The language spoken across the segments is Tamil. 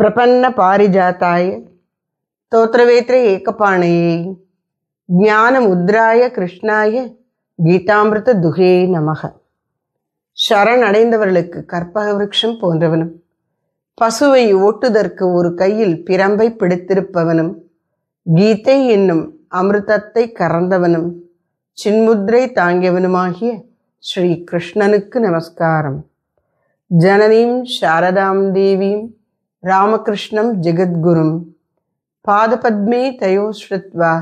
பிரபன்ன பாரிஜாத்தாய தோத்திரவேத்திர ஏகபாணையை ஞான முத்ராய கிருஷ்ணாய கீதாமிருத துகே நமக சரணடைந்தவர்களுக்கு கற்பக விருட்சம் போன்றவனும் பசுவை ஓட்டுதற்கு ஒரு கையில் பிரம்பை பிடித்திருப்பவனும் கீதை என்னும் அமிர்தத்தை கறந்தவனும் சின்முத்ரை தாங்கியவனுமாகிய ஸ்ரீ கிருஷ்ணனுக்கு நமஸ்காரம் ஜனனீம் சாரதாம் தேவியும் ராமகிருஷ்ணம் ஜெகத்குரும் பாதபத்மே தயோஸ்ருத்வா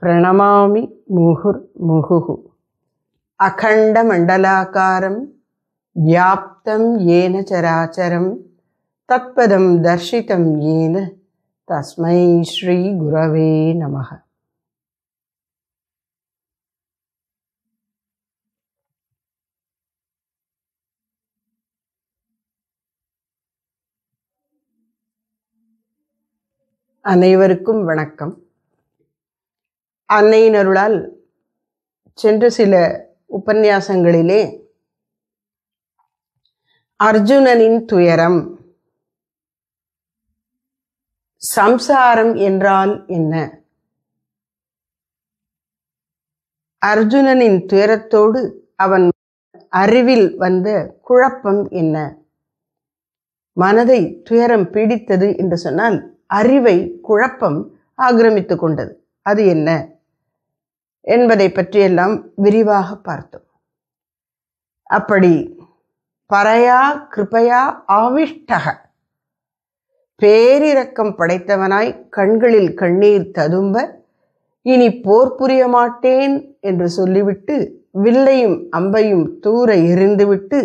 பிரணமாமி முகுர் முகுகு அகண்ட மண்டலாக்காரம் வியாப்தம் ஏன சராச்சரம் தத்பதம் தர்ஷிதம் ஏன தஸ்மை ஸ்ரீ குரவே நமக அனைவருக்கும் வணக்கம் அன்னையினருளால் சென்ற சில உபன்யாசங்களிலே அர்ஜுனனின் துயரம் சம்சாரம் என்றால் என்ன அர்ஜுனனின் துயரத்தோடு அவன் அறிவில் வந்த குழப்பம் என்ன மனதை துயரம் பீடித்தது என்று சொன்னால் அறிவை குழப்பம் ஆக்கிரமித்து கொண்டது அது என்ன என்பதை பற்றியெல்லாம் விரிவாக பார்த்தோம் அப்படி பறையா கிருபையா ஆவிஷ்டக பேரிரக்கம் படைத்தவனாய் கண்களில் கண்ணீர் ததும்ப இனி போர் புரிய மாட்டேன் என்று சொல்லிவிட்டு வில்லையும் அம்பையும் தூர எரிந்துவிட்டு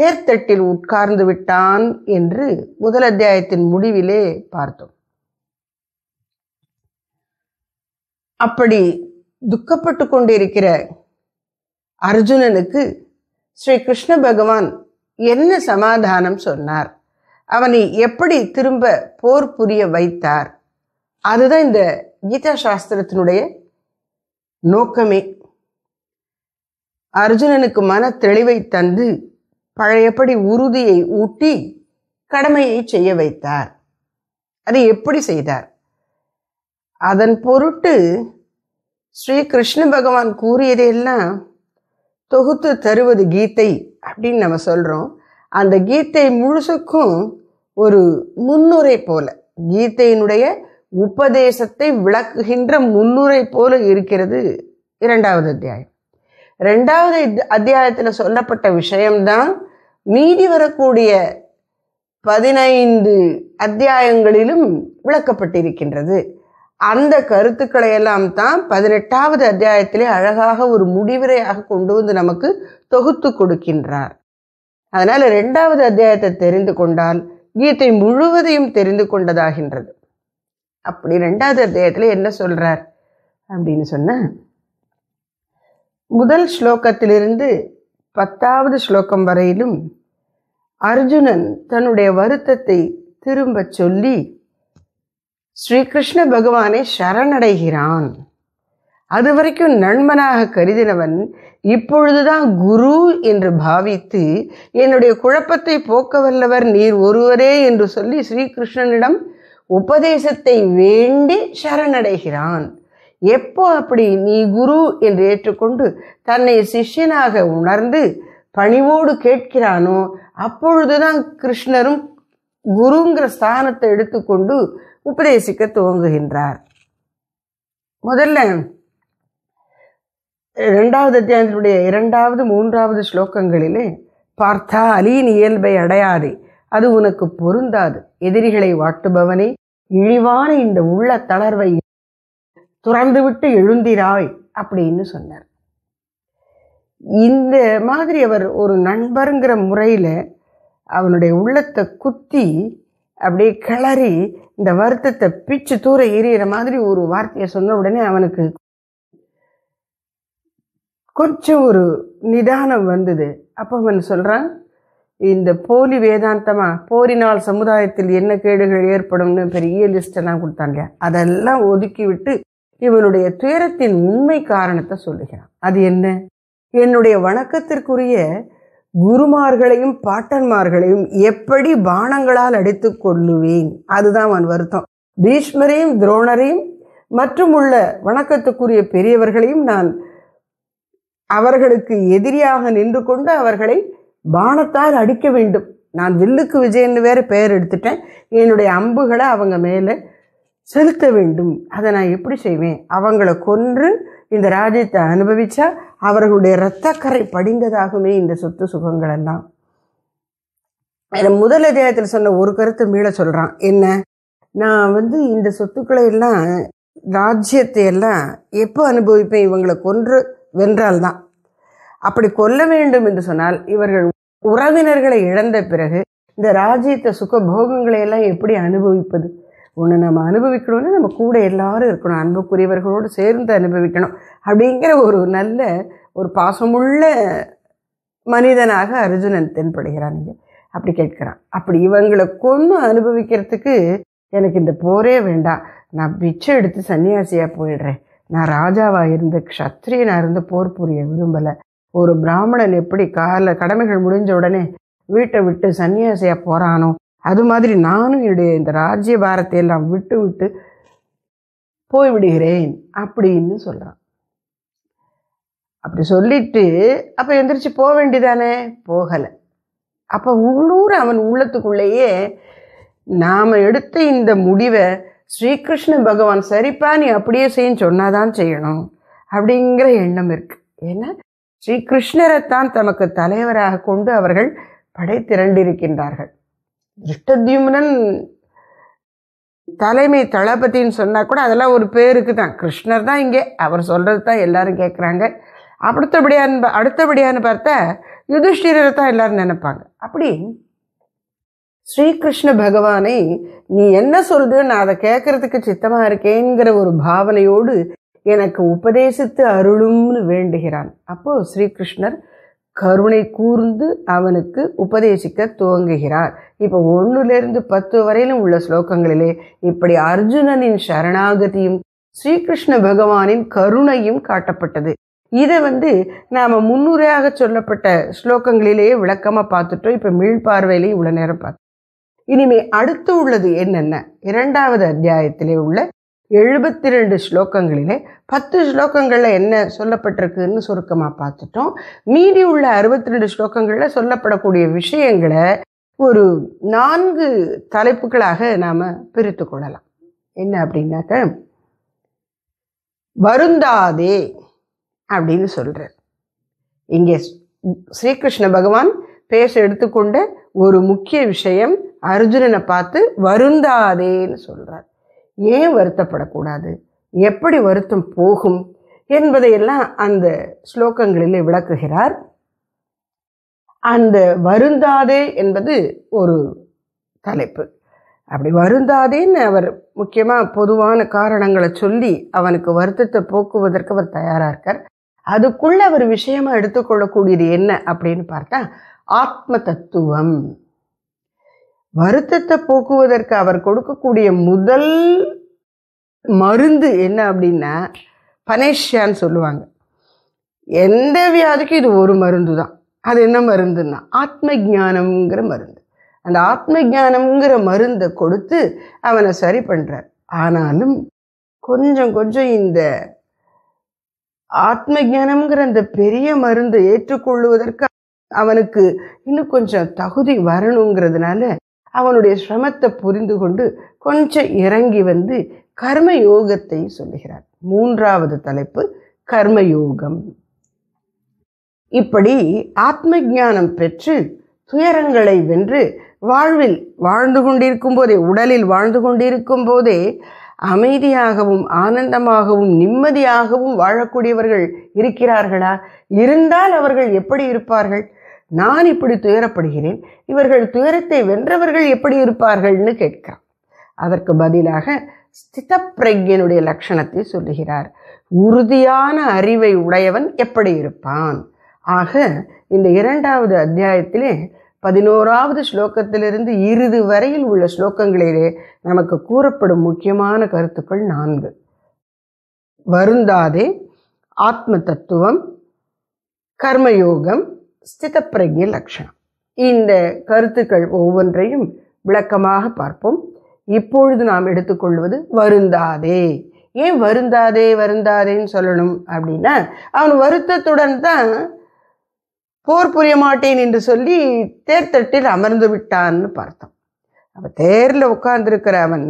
தேர்த்தட்டில் உட்கார்ந்து விட்டான் என்று முதல் அத்தியாயத்தின் முடிவிலே பார்த்தோம் அப்படி துக்கப்பட்டு கொண்டிருக்கிற அர்ஜுனனுக்கு ஸ்ரீ கிருஷ்ண பகவான் என்ன சமாதானம் சொன்னார் அவனை எப்படி திரும்ப போர் புரிய வைத்தார் அதுதான் இந்த கீதா சாஸ்திரத்தினுடைய நோக்கமே அர்ஜுனனுக்கு மன தெளிவை தந்து பழையபடி உறுதியை ஊட்டி கடமையை செய்ய வைத்தார் அதை எப்படி செய்தார் அதன் பொருட்டு ஸ்ரீ கிருஷ்ண பகவான் கூறியதையெல்லாம் தொகுத்து தருவது கீதை அப்படின்னு நம்ம சொல்கிறோம் அந்த கீதை முழுசுக்கும் ஒரு முன்னுரை போல கீதையினுடைய உபதேசத்தை விளக்குகின்ற முன்னுரை போல இருக்கிறது இரண்டாவது அத்தியாயம் ரெண்டாவது அத்தியாயத்தில் சொல்லப்பட்ட விஷயம்தான் மீதி வரக்கூடிய பதினைந்து அத்தியாயங்களிலும் விளக்கப்பட்டிருக்கின்றது அந்த கருத்துக்களை எல்லாம் தான் பதினெட்டாவது அத்தியாயத்திலே அழகாக ஒரு முடிவுரையாக கொண்டு வந்து நமக்கு தொகுத்து கொடுக்கின்றார் அதனால் ரெண்டாவது அத்தியாயத்தை தெரிந்து கொண்டால் கீதை முழுவதையும் தெரிந்து கொண்டதாகின்றது அப்படி ரெண்டாவது அத்தியாயத்தில் என்ன சொல்கிறார் அப்படின்னு சொன்ன முதல் ஸ்லோகத்திலிருந்து பத்தாவது ஸ்லோகம் வரையிலும் அர்ஜுனன் தன்னுடைய வருத்தத்தை திரும்பச் சொல்லி ஸ்ரீகிருஷ்ண பகவானை சரணடைகிறான் அது வரைக்கும் நண்பனாக கருதினவன் இப்பொழுதுதான் குரு என்று பாவித்து என்னுடைய குழப்பத்தை போக்க வல்லவர் நீர் ஒருவரே என்று சொல்லி ஸ்ரீகிருஷ்ணனிடம் உபதேசத்தை வேண்டி சரணடைகிறான் எப்போ அப்படி நீ குரு என்று ஏற்றுக்கொண்டு தன்னை சிஷ்யனாக உணர்ந்து பணிவோடு கேட்கிறானோ அப்பொழுதுதான் கிருஷ்ணரும் குருங்கிற ஸ்தானத்தை எடுத்துக்கொண்டு உபதேசிக்க துவங்குகின்றார் முதல்ல இரண்டாவது அத்தியாயத்தினுடைய இரண்டாவது மூன்றாவது ஸ்லோகங்களிலே பார்த்தா அலீன் இயல்பை அடையாதே அது உனக்கு பொருந்தாது எதிரிகளை வாட்டுபவனே இழிவான இந்த உள்ள தளர்வை துறந்துவிட்டு எழுந்திராய் அப்படின்னு சொன்னார் இந்த மாதிரி அவர் ஒரு நண்பருங்கிற முறையில் அவனுடைய உள்ளத்தை குத்தி அப்படியே கிளறி இந்த வருத்தத்தை பிச்சு தூர எரியிற மாதிரி ஒரு வார்த்தையை சொன்ன உடனே அவனுக்கு கொஞ்சம் ஒரு நிதானம் வந்தது அப்போ அவன் சொல்கிறான் இந்த போலி வேதாந்தமா போரினால் சமுதாயத்தில் என்ன கேடுகள் ஏற்படும்னு பெரிய லிஸ்டெல்லாம் கொடுத்தாங்க அதெல்லாம் ஒதுக்கி விட்டு இவனுடைய துயரத்தின் உண்மை காரணத்தை சொல்லுகிறான் அது என்ன என்னுடைய வணக்கத்திற்குரிய குருமார்களையும் பாட்டன்மார்களையும் எப்படி பானங்களால் அடித்து கொள்ளுவேன் அதுதான் அவன் வருத்தம் பீஷ்மரையும் துரோணரையும் மற்றும் உள்ள வணக்கத்துக்குரிய பெரியவர்களையும் நான் அவர்களுக்கு எதிரியாக நின்று கொண்டு அவர்களை பானத்தால் அடிக்க வேண்டும் நான் வில்லுக்கு விஜயன்னு வேறு பெயர் எடுத்துட்டேன் என்னுடைய அம்புகளை அவங்க மேலே செலுத்த வேண்டும் அதை நான் எப்படி செய்வேன் அவங்கள கொன்று இந்த ராஜ்யத்தை அனுபவித்தா அவர்களுடைய இரத்தக்கரை படிந்ததாகவுமே இந்த சொத்து சுகங்கள் எல்லாம் முதல் அதிகாயத்தில் சொன்ன ஒரு கருத்தை மீள சொல்கிறான் என்ன நான் வந்து இந்த சொத்துக்களை எல்லாம் ராஜ்யத்தை எல்லாம் எப்போ அனுபவிப்பேன் இவங்களை கொன்று வென்றால்தான் அப்படி கொல்ல வேண்டும் என்று சொன்னால் இவர்கள் உறவினர்களை இழந்த பிறகு இந்த ராஜ்யத்தை போகங்களை எல்லாம் எப்படி அனுபவிப்பது ஒன்று நம்ம அனுபவிக்கணும்னா நம்ம கூட எல்லாரும் இருக்கணும் அன்புக்குரியவர்களோடு சேர்ந்து அனுபவிக்கணும் அப்படிங்கிற ஒரு நல்ல ஒரு பாசமுள்ள மனிதனாக அர்ஜுனன் தென்படுகிறான் இங்கே அப்படி கேட்குறான் அப்படி இவங்களை கொன்று அனுபவிக்கிறதுக்கு எனக்கு இந்த போரே வேண்டாம் நான் பிச்சை எடுத்து சன்னியாசியாக போயிடுறேன் நான் ராஜாவாக இருந்து க்ஷத்ரியனாக இருந்து போர் புரிய விரும்பலை ஒரு பிராமணன் எப்படி கால கடமைகள் முடிஞ்ச உடனே வீட்டை விட்டு சன்னியாசியாக போகிறானோ அது மாதிரி நானும் என்னுடைய இந்த ராஜ்ய பாரத்தை எல்லாம் விட்டு விட்டு போய்விடுகிறேன் அப்படின்னு சொல்கிறான் அப்படி சொல்லிட்டு அப்போ எந்திரிச்சு போக வேண்டிதானே போகலை அப்போ உள்ளூர் அவன் உள்ளத்துக்குள்ளேயே நாம் எடுத்த இந்த முடிவை ஸ்ரீகிருஷ்ண பகவான் சரிப்பா நீ அப்படியே செய்யும் சொன்னாதான் செய்யணும் அப்படிங்கிற எண்ணம் இருக்கு ஏன்னா ஸ்ரீகிருஷ்ணரைத்தான் தமக்கு தலைவராக கொண்டு அவர்கள் படை திரண்டிருக்கின்றார்கள் திருஷ்டத்யும்னன் தலைமை தளபதின்னு சொன்னால் கூட அதெல்லாம் ஒரு பேருக்கு தான் கிருஷ்ணர் தான் இங்கே அவர் சொல்கிறது தான் எல்லோரும் கேட்குறாங்க அடுத்தபடியான அடுத்தபடியான்னு பார்த்தா யுதிஷ்டிரரை தான் எல்லோரும் நினைப்பாங்க அப்படி ஸ்ரீகிருஷ்ண பகவானை நீ என்ன சொல்றியோ நான் அதை கேட்கறதுக்கு சித்தமாக இருக்கேங்கிற ஒரு பாவனையோடு எனக்கு உபதேசித்து அருளும்னு வேண்டுகிறான் அப்போது ஸ்ரீகிருஷ்ணர் கருணை கூர்ந்து அவனுக்கு உபதேசிக்க துவங்குகிறார் இப்போ ஒன்றுலேருந்து பத்து வரையிலும் உள்ள ஸ்லோகங்களிலே இப்படி அர்ஜுனனின் சரணாகதியும் ஸ்ரீகிருஷ்ண பகவானின் கருணையும் காட்டப்பட்டது இதை வந்து நாம் முன்னுரையாக சொல்லப்பட்ட ஸ்லோகங்களிலேயே விளக்கமாக பார்த்துட்டோம் இப்போ மீள்பார்வையிலேயே இவ்வளோ நேரம் பார்த்தோம் இனிமே அடுத்து உள்ளது என்னென்ன இரண்டாவது அத்தியாயத்திலே உள்ள எழுபத்தி ரெண்டு ஸ்லோகங்களிலே பத்து ஸ்லோகங்களில் என்ன சொல்லப்பட்டிருக்குன்னு சுருக்கமாக பார்த்துட்டோம் மீதி உள்ள அறுபத்தி ரெண்டு ஸ்லோகங்களில் சொல்லப்படக்கூடிய விஷயங்களை ஒரு நான்கு தலைப்புகளாக நாம் பிரித்து கொள்ளலாம் என்ன அப்படின்னாக்க வருந்தாதே அப்படின்னு சொல்கிறார் இங்கே ஸ்ரீகிருஷ்ண பகவான் பேச எடுத்துக்கொண்ட ஒரு முக்கிய விஷயம் அர்ஜுனனை பார்த்து வருந்தாதேன்னு சொல்கிறார் ஏன் வருத்தப்படக்கூடாது எப்படி வருத்தம் போகும் என்பதையெல்லாம் அந்த ஸ்லோகங்களிலே விளக்குகிறார் அந்த வருந்தாதே என்பது ஒரு தலைப்பு அப்படி வருந்தாதேன்னு அவர் முக்கியமாக பொதுவான காரணங்களை சொல்லி அவனுக்கு வருத்தத்தை போக்குவதற்கு அவர் தயாராக இருக்கார் அதுக்குள்ளே அவர் விஷயமாக எடுத்துக்கொள்ளக்கூடியது என்ன அப்படின்னு பார்த்தா ஆத்ம தத்துவம் வருத்தத்தை போக்குவதற்கு அவர் கொடுக்கக்கூடிய முதல் மருந்து என்ன அப்படின்னா பனேஷியான்னு சொல்லுவாங்க எந்த வியாதிக்கும் இது ஒரு மருந்து தான் அது என்ன மருந்துன்னா ஆத்ம ஜானம்ங்கிற மருந்து அந்த ஆத்ம ஜானம்ங்கிற மருந்தை கொடுத்து அவனை சரி பண்ணுறார் ஆனாலும் கொஞ்சம் கொஞ்சம் இந்த ஆத்ம ஜானம்ங்கிற அந்த பெரிய மருந்தை ஏற்றுக்கொள்வதற்கு அவனுக்கு இன்னும் கொஞ்சம் தகுதி வரணுங்கிறதுனால அவனுடைய சிரமத்தை புரிந்து கொண்டு கொஞ்சம் இறங்கி வந்து கர்ம யோகத்தை சொல்லுகிறார் மூன்றாவது தலைப்பு கர்மயோகம் இப்படி ஆத்ம ஞானம் பெற்று துயரங்களை வென்று வாழ்வில் வாழ்ந்து கொண்டிருக்கும் போதே உடலில் வாழ்ந்து கொண்டிருக்கும் போதே அமைதியாகவும் ஆனந்தமாகவும் நிம்மதியாகவும் வாழக்கூடியவர்கள் இருக்கிறார்களா இருந்தால் அவர்கள் எப்படி இருப்பார்கள் நான் இப்படி துயரப்படுகிறேன் இவர்கள் துயரத்தை வென்றவர்கள் எப்படி இருப்பார்கள்னு கேட்கிறான் அதற்கு பதிலாக ஸ்திதப்பிரஜனுடைய லட்சணத்தை சொல்லுகிறார் உறுதியான அறிவை உடையவன் எப்படி இருப்பான் ஆக இந்த இரண்டாவது அத்தியாயத்திலே பதினோராவது ஸ்லோகத்திலிருந்து இறுதி வரையில் உள்ள ஸ்லோகங்களிலே நமக்கு கூறப்படும் முக்கியமான கருத்துக்கள் நான்கு வருந்தாதே ஆத்ம தத்துவம் கர்மயோகம் ஸ்திதப்பிரஜ லக்ஷணம் இந்த கருத்துக்கள் ஒவ்வொன்றையும் விளக்கமாக பார்ப்போம் இப்பொழுது நாம் எடுத்துக்கொள்வது வருந்தாதே ஏன் வருந்தாதே வருந்தாதேன்னு சொல்லணும் அப்படின்னா அவன் வருத்தத்துடன் தான் போர் புரிய மாட்டேன் என்று சொல்லி தேர்தட்டில் அமர்ந்து விட்டான்னு பார்த்தோம் அவன் தேரில் உட்கார்ந்துருக்கிற அவன்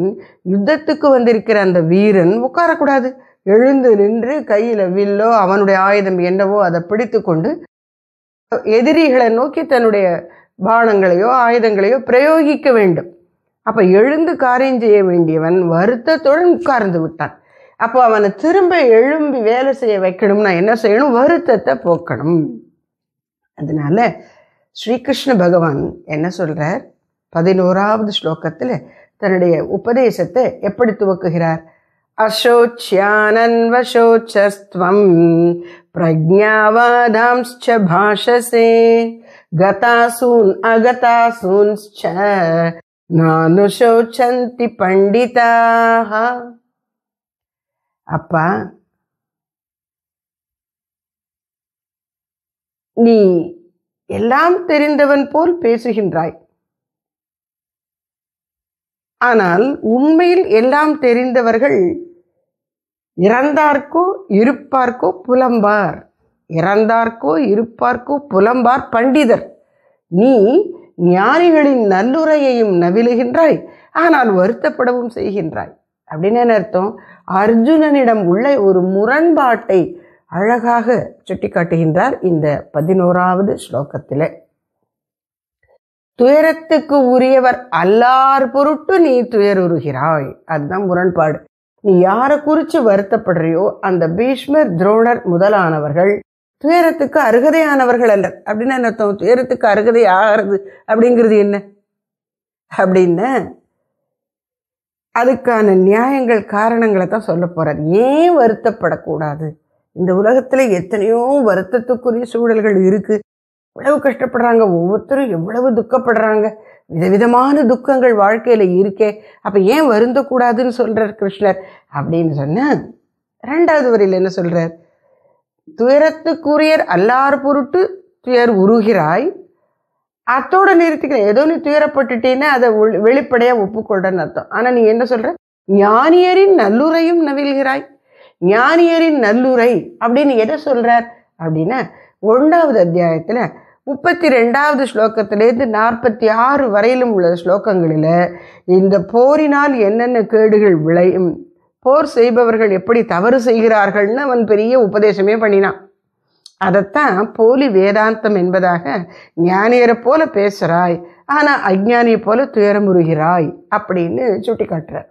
யுத்தத்துக்கு வந்திருக்கிற அந்த வீரன் உட்காரக்கூடாது எழுந்து நின்று கையில் வில்லோ அவனுடைய ஆயுதம் என்னவோ அதை பிடித்து கொண்டு எதிரிகளை நோக்கி தன்னுடைய பானங்களையோ ஆயுதங்களையோ பிரயோகிக்க வேண்டும் அப்போ எழுந்து காரியம் செய்ய வேண்டியவன் வருத்தத்துடன் உட்கார்ந்து விட்டான் அப்போ அவனை திரும்ப எழும்பி வேலை செய்ய வைக்கணும்னா என்ன செய்யணும் வருத்தத்தை போக்கணும் அதனால ஸ்ரீகிருஷ்ண பகவான் என்ன சொல்கிறார் பதினோராவது ஸ்லோகத்தில் தன்னுடைய உபதேசத்தை எப்படி துவக்குகிறார் வசோச்சஸ்துவம் प्रज्ञावादांश्च भाषसे गतासून् अगतासूंश्च நானுஷோச்சந்தி பண்டிதாக அப்பா நீ எல்லாம் தெரிந்தவன் போல் பேசுகின்றாய் ஆனால் உண்மையில் எல்லாம் தெரிந்தவர்கள் இறந்தார்க்கு இருப்பார்க்கு புலம்பார் இறந்தார்க்கோ இருப்பார்க்கோ புலம்பார் பண்டிதர் நீ ஞானிகளின் நல்லுரையையும் நவிழுகின்றாய் ஆனால் வருத்தப்படவும் செய்கின்றாய் அப்படின்னு அர்த்தம் அர்ஜுனனிடம் உள்ள ஒரு முரண்பாட்டை அழகாக சுட்டிக்காட்டுகின்றார் இந்த பதினோராவது ஸ்லோகத்தில் துயரத்துக்கு உரியவர் அல்லார் பொருட்டு நீ துயருகிறாய் அதுதான் முரண்பாடு நீ யாரை குறித்து வருத்தப்படுறியோ அந்த பீஷ்மர் துரோணர் முதலானவர்கள் துயரத்துக்கு அருகதையானவர்கள் அல்ல அப்படின்னு என்ன துயரத்துக்கு அருகதை ஆகிறது அப்படிங்கிறது என்ன அப்படின்னு அதுக்கான நியாயங்கள் காரணங்களை தான் சொல்ல போகிறார் ஏன் வருத்தப்படக்கூடாது இந்த உலகத்தில் எத்தனையோ வருத்தத்துக்குரிய சூழல்கள் இருக்குது எவ்வளவு கஷ்டப்படுறாங்க ஒவ்வொருத்தரும் எவ்வளவு துக்கப்படுறாங்க விதவிதமான துக்கங்கள் வாழ்க்கையில் இருக்கே அப்போ ஏன் வருந்தக்கூடாதுன்னு சொல்கிறார் கிருஷ்ணர் அப்படின்னு சொன்ன ரெண்டாவது வரையில் என்ன சொல்கிறார் துயரத்துக்குரியர் அல்லார் பொருட்டு துயர் உருகிறாய் அத்தோடு நிறுத்திக்கிறேன் ஏதோ நீ துயரப்பட்டுட்டேன்னா அதை வெளிப்படையாக ஒப்புக்கொள்றன்னு அர்த்தம் ஆனால் நீ என்ன சொல்கிற ஞானியரின் நல்லுரையும் நவிழ்கிறாய் ஞானியரின் நல்லுரை அப்படின்னு எதை சொல்கிறார் அப்படின்னா ஒன்றாவது அத்தியாயத்தில் முப்பத்தி ரெண்டாவது ஸ்லோகத்திலேருந்து நாற்பத்தி ஆறு வரையிலும் உள்ள ஸ்லோகங்களில் இந்த போரினால் என்னென்ன கேடுகள் விளையும் போர் செய்பவர்கள் எப்படி தவறு செய்கிறார்கள்னு அவன் பெரிய உபதேசமே பண்ணினான் அதைத்தான் போலி வேதாந்தம் என்பதாக ஞானியரை போல பேசுகிறாய் ஆனால் அஜ்ஞானியை போல துயரமுறுகிறாய் அப்படின்னு சுட்டி காட்டுறார்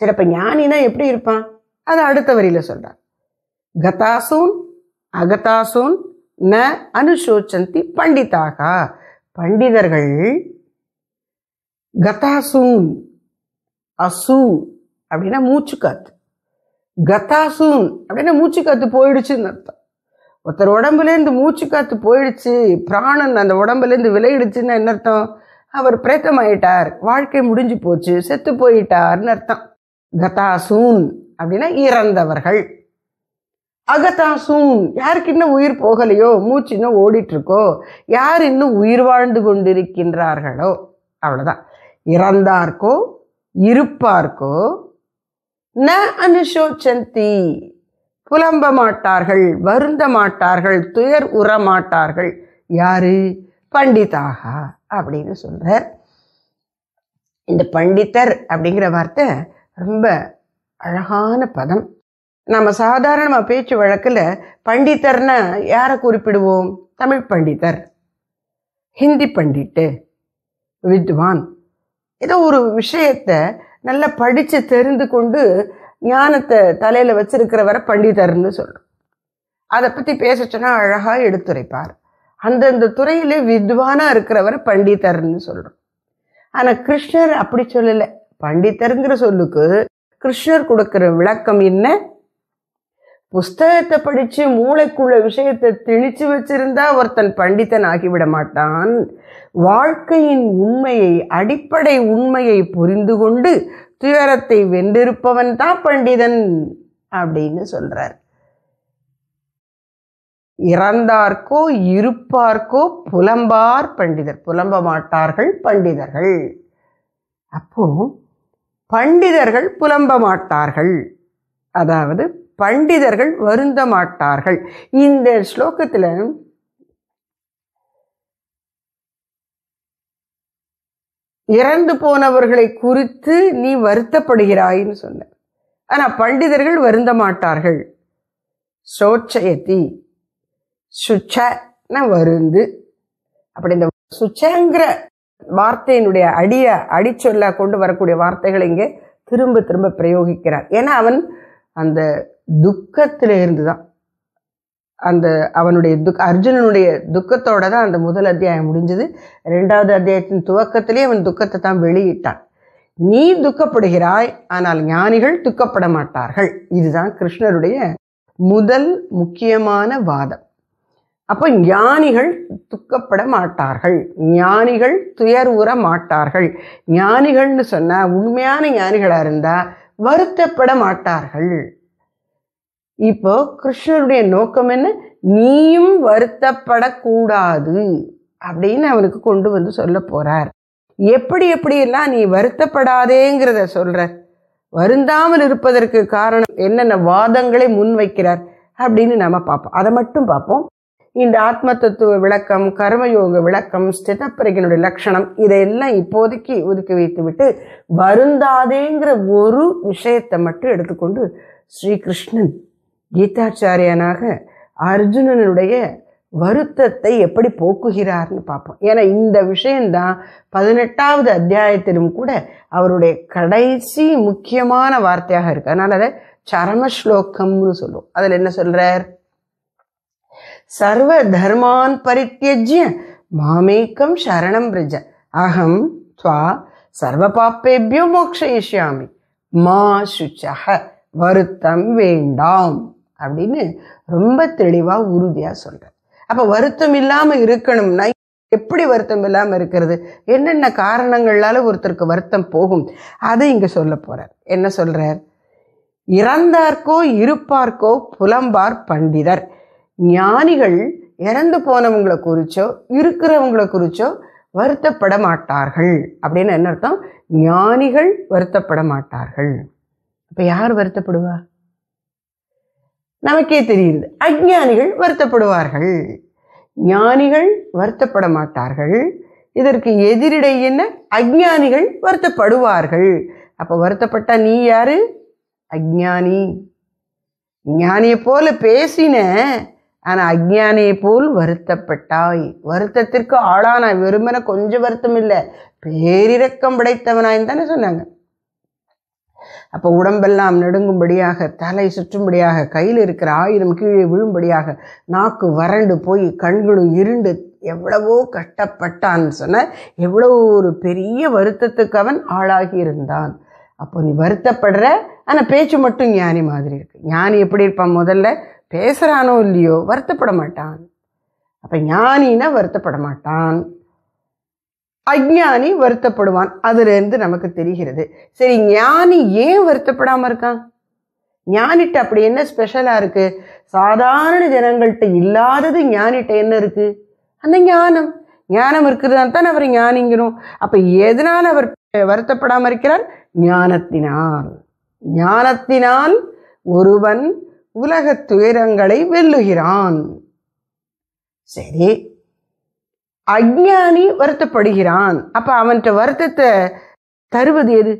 சிறப்பு ஞானினா எப்படி இருப்பான் அதை அடுத்த வரியில் சொல்கிறான் கதாசூன் அகதாசூன் ந அனுசோச்சந்தி பண்டிதாக பண்டிதர்கள் கதாசூன் அசு அப்படின்னா மூச்சு காத்து கதாசூன் அப்படின்னா மூச்சு காத்து போயிடுச்சுன்னு அர்த்தம் ஒருத்தர் உடம்புலேருந்து மூச்சு காத்து போயிடுச்சு பிராணன் அந்த உடம்புலேருந்து விளையிடுச்சுன்னா என்ன அர்த்தம் அவர் பிரேத்தமாயிட்டார் வாழ்க்கை முடிஞ்சு போச்சு செத்து போயிட்டார்னு அர்த்தம் கதாசூன் அப்படின்னா இறந்தவர்கள் அகதாசும் யாருக்கு இன்னும் உயிர் போகலையோ மூச்சு இன்னும் ஓடிட்டுருக்கோ யார் இன்னும் உயிர் வாழ்ந்து கொண்டிருக்கின்றார்களோ அவ்வளோதான் இறந்தார்க்கோ இருப்பார்க்கோ ந அனுஷோச்சந்தி புலம்ப மாட்டார்கள் வருந்த மாட்டார்கள் துயர் உற மாட்டார்கள் யாரு பண்டிதாக அப்படின்னு சொல்கிறார் இந்த பண்டித்தர் அப்படிங்கிற வார்த்தை ரொம்ப அழகான பதம் நம்ம சாதாரணமாக பேச்சு வழக்கில் பண்டிதர்னா யாரை குறிப்பிடுவோம் தமிழ் பண்டிதர் ஹிந்தி பண்டிட்டு வித்வான் ஏதோ ஒரு விஷயத்தை நல்லா படித்து தெரிந்து கொண்டு ஞானத்தை தலையில் வச்சிருக்கிறவரை பண்டிதர்னு சொல்கிறோம் அதை பற்றி பேசிச்சோன்னா அழகாக எடுத்துரைப்பார் அந்தந்த துறையில் வித்வானாக இருக்கிறவரை பண்டிதர்னு சொல்கிறோம் ஆனால் கிருஷ்ணர் அப்படி சொல்லலை பண்டித்தருங்கிற சொல்லுக்கு கிருஷ்ணர் கொடுக்குற விளக்கம் என்ன புஸ்தகத்தை படித்து மூளைக்குள்ள விஷயத்தை திணிச்சு வச்சிருந்தா ஒருத்தன் பண்டிதன் ஆகிவிட மாட்டான் வாழ்க்கையின் உண்மையை அடிப்படை உண்மையை புரிந்து கொண்டு துயரத்தை வென்றிருப்பவன் தான் பண்டிதன் அப்படின்னு சொல்றார் இறந்தார்க்கோ இருப்பார்க்கோ புலம்பார் பண்டிதர் புலம்ப மாட்டார்கள் பண்டிதர்கள் அப்போ பண்டிதர்கள் புலம்ப மாட்டார்கள் அதாவது பண்டிதர்கள் வருந்த மாட்டார்கள் இந்த ஸ்லோகத்தில் இறந்து போனவர்களை குறித்து நீ வருத்தப்படுகிறாய்னு சொன்ன ஆனால் பண்டிதர்கள் வருந்த மாட்டார்கள் சோச்சயத்தி சுச்சன வருந்து அப்படி இந்த சுச்சங்கிற வார்த்தையினுடைய அடிய அடிச்சொல்ல கொண்டு வரக்கூடிய வார்த்தைகளை இங்கே திரும்ப திரும்ப பிரயோகிக்கிறார் ஏன்னா அவன் அந்த துக்கத்தில் இருந்து தான் அந்த அவனுடைய துக் அர்ஜுனனுடைய துக்கத்தோட தான் அந்த முதல் அத்தியாயம் முடிஞ்சது ரெண்டாவது அத்தியாயத்தின் துவக்கத்திலே அவன் துக்கத்தை தான் வெளியிட்டான் நீ துக்கப்படுகிறாய் ஆனால் ஞானிகள் துக்கப்பட மாட்டார்கள் இதுதான் கிருஷ்ணருடைய முதல் முக்கியமான வாதம் அப்போ ஞானிகள் துக்கப்பட மாட்டார்கள் ஞானிகள் துயர் உற மாட்டார்கள் ஞானிகள்னு சொன்னால் உண்மையான ஞானிகளாக இருந்தால் வருத்தப்பட மாட்டார்கள் இப்போ கிருஷ்ணருடைய நோக்கம் என்ன நீயும் வருத்தப்படக்கூடாது அப்படின்னு அவனுக்கு கொண்டு வந்து சொல்ல போறார் எப்படி எப்படியெல்லாம் நீ வருத்தப்படாதேங்கிறத சொல்ற வருந்தாமல் இருப்பதற்கு காரணம் என்னென்ன வாதங்களை முன்வைக்கிறார் அப்படின்னு நம்ம பார்ப்போம் அதை மட்டும் பார்ப்போம் இந்த ஆத்ம தத்துவ விளக்கம் கர்மயோக விளக்கம் ஸ்டெதப்பரகனுடைய லட்சணம் இதையெல்லாம் இப்போதைக்கு ஒதுக்கி வைத்து விட்டு வருந்தாதேங்கிற ஒரு விஷயத்தை மட்டும் எடுத்துக்கொண்டு ஸ்ரீகிருஷ்ணன் கீதாச்சாரியனாக அர்ஜுனனுடைய வருத்தத்தை எப்படி போக்குகிறார்னு பார்ப்போம் ஏன்னா இந்த விஷயந்தான் பதினெட்டாவது அத்தியாயத்திலும் கூட அவருடைய கடைசி முக்கியமான வார்த்தையாக இருக்கு அதனால அதை சரமஸ்லோகம்னு சொல்லுவோம் அதில் என்ன சொல்றார் சர்வ தர்மான் பரித்தியஜ்ய மாமேக்கம் சரணம் பிரஜ அகம் துவா சர்வ பாப்பேபியோ மோக்ஷயிஷ்யாமி மா சுச்சக வருத்தம் வேண்டாம் அப்படின்னு ரொம்ப தெளிவாக உறுதியாக சொல்கிறேன் அப்போ வருத்தம் இல்லாமல் இருக்கணும்னா எப்படி வருத்தம் இல்லாமல் இருக்கிறது என்னென்ன காரணங்களால் ஒருத்தருக்கு வருத்தம் போகும் அதை இங்கே சொல்ல போகிறார் என்ன சொல்கிறார் இறந்தார்க்கோ இருப்பார்க்கோ புலம்பார் பண்டிதர் ஞானிகள் இறந்து போனவங்களை குறிச்சோ இருக்கிறவங்களை குறிச்சோ வருத்தப்பட மாட்டார்கள் அப்படின்னு என்ன அர்த்தம் ஞானிகள் வருத்தப்பட மாட்டார்கள் அப்போ யார் வருத்தப்படுவா நமக்கே தெரியுது அஜ்ஞானிகள் வருத்தப்படுவார்கள் ஞானிகள் வருத்தப்பட மாட்டார்கள் இதற்கு எதிரிடை என்ன அஜ்ஞானிகள் வருத்தப்படுவார்கள் அப்போ வருத்தப்பட்டா நீ யாரு அஜ்ஞானி ஞானியை போல பேசின ஆனால் அஜ்ஞானியை போல் வருத்தப்பட்டாய் வருத்தத்திற்கு ஆளானா வெறுமன கொஞ்சம் வருத்தம் இல்லை பேரிரக்கம் படைத்தவனாயின்னு தானே சொன்னாங்க அப்போ உடம்பெல்லாம் நடுங்கும்படியாக தலை சுற்றும்படியாக கையில் இருக்கிற ஆயுதம் கீழே விழும்படியாக நாக்கு வறண்டு போய் கண்களும் இருண்டு எவ்வளவோ கஷ்டப்பட்டான்னு சொன்ன எவ்வளோ ஒரு பெரிய வருத்தத்துக்கு அவன் ஆளாகி இருந்தான் அப்போ நீ வருத்தப்படுற ஆனால் பேச்சு மட்டும் ஞானி மாதிரி இருக்கு ஞானி எப்படி இருப்பான் முதல்ல பேசுகிறானோ இல்லையோ வருத்தப்பட மாட்டான் அப்போ ஞானினா வருத்தப்பட மாட்டான் அஜ்ஞானி வருத்தப்படுவான் அதுலேருந்து நமக்கு தெரிகிறது சரி ஞானி ஏன் வருத்தப்படாமல் இருக்கான் ஞானிட்ட அப்படி என்ன ஸ்பெஷலாக இருக்குது சாதாரண ஜனங்கள்கிட்ட இல்லாதது ஞானிட்ட என்ன இருக்குது அந்த ஞானம் ஞானம் இருக்குதுன்னு தான் அவர் ஞானிங்கிறோம் அப்போ எதனால் அவர் வருத்தப்படாமல் இருக்கிறார் ஞானத்தினால் ஞானத்தினால் ஒருவன் உலகத் துயரங்களை வெல்லுகிறான் சரி அஜானி வருத்தப்படுகிறான் அப்போ அவன்கிட்ட வருத்தத்தை தருவது எது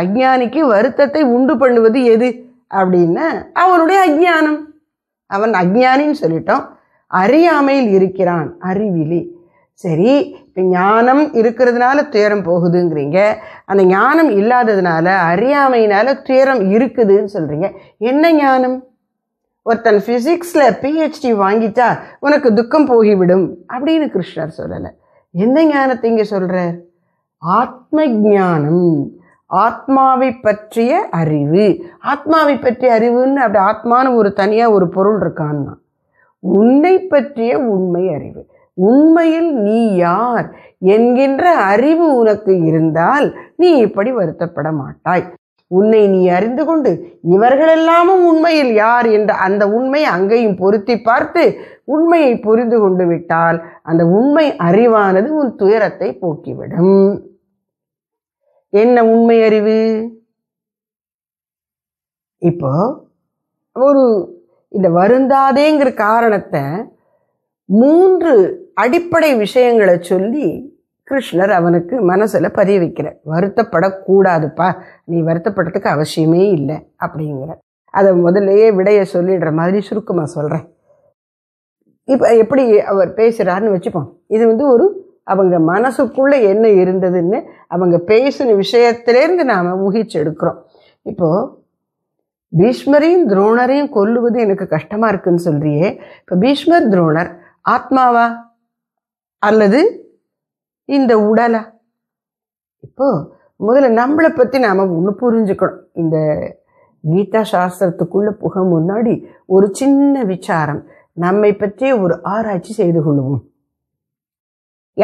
அஜ்ஞானிக்கு வருத்தத்தை உண்டு பண்ணுவது எது அப்படின்னா அவனுடைய அஜ்ஞானம் அவன் அஜ்ஞானின்னு சொல்லிட்டோம் அறியாமையில் இருக்கிறான் அறிவிலி சரி இப்போ ஞானம் இருக்கிறதுனால துயரம் போகுதுங்கிறீங்க அந்த ஞானம் இல்லாததுனால அறியாமையினால துயரம் இருக்குதுன்னு சொல்கிறீங்க என்ன ஞானம் ஒருத்தன் ஃபிசிக்ஸில் பிஹெச்டி வாங்கிட்டா உனக்கு துக்கம் போகிவிடும் அப்படின்னு கிருஷ்ணர் சொல்லலை எந்த ஞானத்தை இங்கே சொல்கிறார் ஆத்ம ஞானம் ஆத்மாவை பற்றிய அறிவு ஆத்மாவை பற்றிய அறிவுன்னு அப்படி ஆத்மான்னு ஒரு தனியாக ஒரு பொருள் இருக்கான்னா உன்னை பற்றிய உண்மை அறிவு உண்மையில் நீ யார் என்கின்ற அறிவு உனக்கு இருந்தால் நீ இப்படி வருத்தப்பட மாட்டாய் உன்னை நீ அறிந்து கொண்டு இவர்களெல்லாமும் உண்மையில் யார் என்ற அந்த உண்மை அங்கேயும் பொருத்தி பார்த்து உண்மையை புரிந்து கொண்டு விட்டால் அந்த உண்மை அறிவானது உன் துயரத்தை போக்கிவிடும் என்ன உண்மை அறிவு இப்போ ஒரு இந்த வருந்தாதேங்கிற காரணத்தை மூன்று அடிப்படை விஷயங்களை சொல்லி கிருஷ்ணர் அவனுக்கு மனசில் பதிய வைக்கிற வருத்தப்படக்கூடாதுப்பா நீ வருத்தப்படுறதுக்கு அவசியமே இல்லை அப்படிங்கிற அதை முதல்லையே விடையை சொல்லிடுற மாதிரி சுருக்கமாக சொல்கிறேன் இப்போ எப்படி அவர் பேசுகிறாருன்னு வச்சுப்போம் இது வந்து ஒரு அவங்க மனசுக்குள்ளே என்ன இருந்ததுன்னு அவங்க பேசின விஷயத்திலேருந்து நாம் எடுக்கிறோம் இப்போது பீஷ்மரையும் துரோணரையும் கொல்லுவது எனக்கு கஷ்டமாக இருக்குதுன்னு சொல்கிறியே இப்போ பீஷ்மர் துரோணர் ஆத்மாவா அல்லது இந்த உடலை இப்போது முதல்ல நம்மளை பற்றி நாம் ஒன்று புரிஞ்சுக்கணும் இந்த கீதா சாஸ்திரத்துக்குள்ளே புக முன்னாடி ஒரு சின்ன விசாரம் நம்மை பற்றியே ஒரு ஆராய்ச்சி செய்து கொள்வோம்